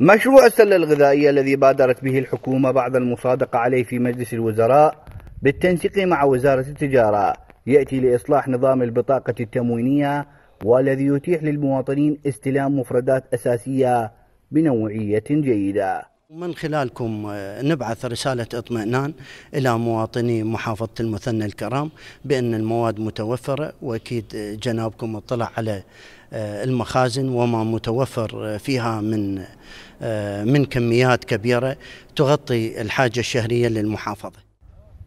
مشروع السلة الغذائية الذي بادرت به الحكومة بعد المصادقة عليه في مجلس الوزراء بالتنسيق مع وزارة التجارة يأتي لإصلاح نظام البطاقة التموينية والذي يتيح للمواطنين استلام مفردات أساسية بنوعية جيدة من خلالكم آه، نبعث رسالة اطمئنان إلى مواطني محافظة المثنى الكرام بأن المواد متوفرة وأكيد آه، جنابكم اطلع على آه، المخازن وما متوفر فيها من من كميات كبيرة تغطي الحاجة الشهرية للمحافظة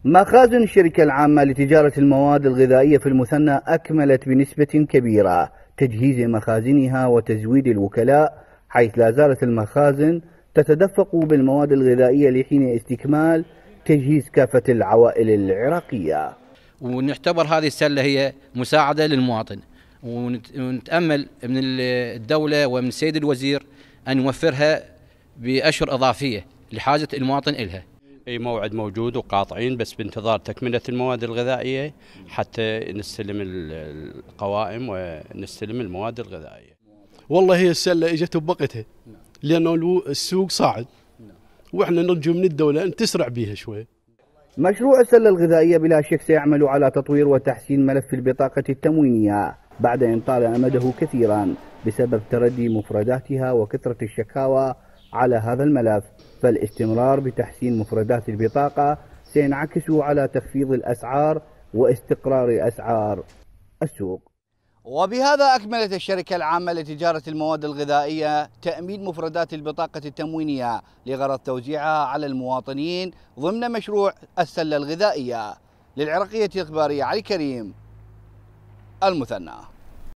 مخازن الشركة العامة لتجارة المواد الغذائية في المثنى أكملت بنسبة كبيرة تجهيز مخازنها وتزويد الوكلاء حيث لا زالت المخازن تتدفق بالمواد الغذائية لحين استكمال تجهيز كافة العوائل العراقية ونعتبر هذه السلة هي مساعدة للمواطن ونتأمل من الدولة ومن السيد الوزير أن يوفرها بأشهر إضافية لحاجة المواطن إلها اي موعد موجود وقاطعين بس بانتظار تكمله المواد الغذائيه حتى نستلم القوائم ونستلم المواد الغذائيه. والله هي السله اجت وبقتها نعم. لأنه السوق صاعد وإحنا نرجو من الدولة أن تسرع بها شوية مشروع السلة الغذائية بلا شك سيعمل على تطوير وتحسين ملف البطاقة التموينية بعد أن طال أمده كثيرا بسبب تردي مفرداتها وكثرة الشكاوى على هذا الملف فالاستمرار بتحسين مفردات البطاقة سينعكس على تخفيض الأسعار واستقرار أسعار السوق وبهذا أكملت الشركة العامة لتجارة المواد الغذائية تأمين مفردات البطاقة التموينية لغرض توزيعها على المواطنين ضمن مشروع السلة الغذائية للعراقية الإخبارية علي كريم المثنى